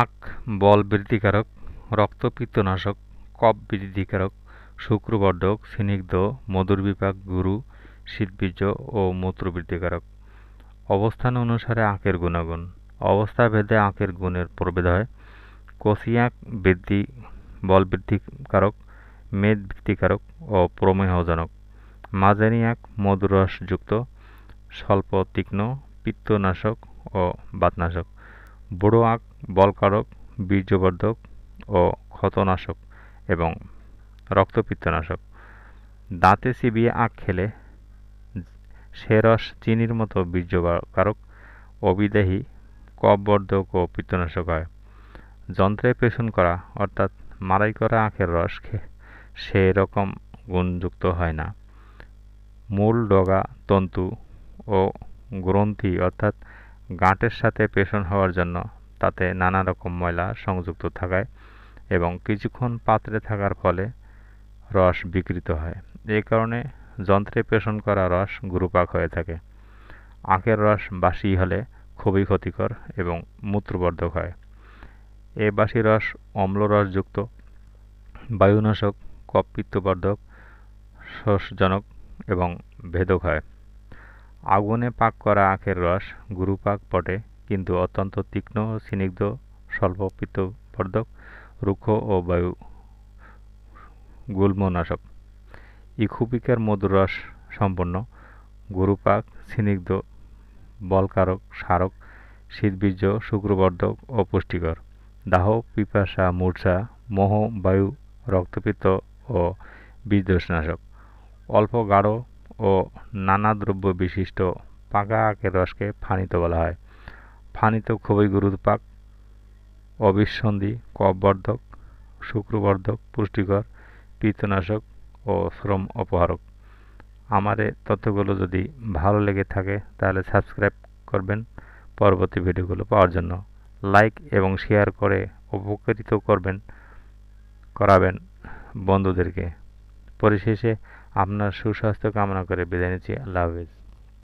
আখ বল বৃদ্ধিকারক রক্তপিত্তনাশক কফ বৃদ্ধিকারক শুক্রবর্ধক স্নিগ্ধ মধুর বিপাক গুরু শীতবীর্য ও মূত্র বৃদ্ধিকারক অবস্থান অনুসারে আখের গুণাগুণ অবস্থা ভেদে আখের গুণের প্রভেদ হয় কষি আঁক বৃদ্ধি বল বৃদ্ধিকারক মেদ বৃদ্ধিকারক ও প্রমেহজনক মাঝারি আঁক মধুরসযুক্ত স্বল্প তীক্ষ্ণ পিত্তনাশক ও বাতনাশক বড়ো আঁক বলকারক বীর্যবর্ধক ও ক্ষতনাশক এবং রক্তপিত্তনাশক দাঁতে চিবিয়ে আখ খেলে সেরস চিনির মতো বীর্যকারক অবিদেহী কববর্ধক ও পিত্তনাশক হয় যন্ত্রে পেষণ করা অর্থাৎ মারাই করা আখের রস সেই রকম গুণযুক্ত হয় না মূল ডগা তন্তু ও গ্রন্থি অর্থাৎ গাঁটের সাথে পেষণ হওয়ার জন্য তাতে নানা রকম ময়লা সংযুক্ত থাকায় এবং কিছুক্ষণ পাত্রে থাকার ফলে রস বিকৃত হয় এ কারণে যন্ত্রে পেষণ করা রস গুরুপাক হয়ে থাকে আখের রস বাসি হলে খুবই ক্ষতিকর এবং মূত্রবর্ধক হয় এ বাসি রস অম্ল রসযুক্ত বায়ুনাশক কপিত্তবর্ধক শোষজনক এবং ভেদক হয় আগুনে পাক করা আখের রস গুরুপাক পটে কিন্তু অত্যন্ত তীক্ষ্ণ স্নিগ্ধ স্বল্প পিত্তবর্ধক রুক্ষ ও বায়ু গুল্মনাশক ইকুপিকার মধুরস সম্পন্ন গুরুপাক স্নিগ্ধ বলকারক সারক শীতবীর্য শুক্রবর্ধক ও পুষ্টিকর দাহ পিপাসা মূর্ছা মোহ বায়ু রক্তপিত্ত ও বীজদোষনাশক অল্প গাঢ় ও নানা দ্রব্য বিশিষ্ট পাকা আখের রসকে ফানিত বলা হয় তো খুবই গুরুত্বপাক অবিসন্ধি কববর্ধক শুক্রবর্ধক পুষ্টিকর পিত্তনাশক ও শ্রম অপহারক আমার এই তথ্যগুলো যদি ভালো লেগে থাকে তাহলে সাবস্ক্রাইব করবেন পরবর্তী ভিডিওগুলো পাওয়ার জন্য লাইক এবং শেয়ার করে উপকৃত করবেন করাবেন বন্ধুদেরকে পরিশেষে আপনার সুস্বাস্থ্য কামনা করে বিদায় নিচ্ছি আল্লাহ হাফিজ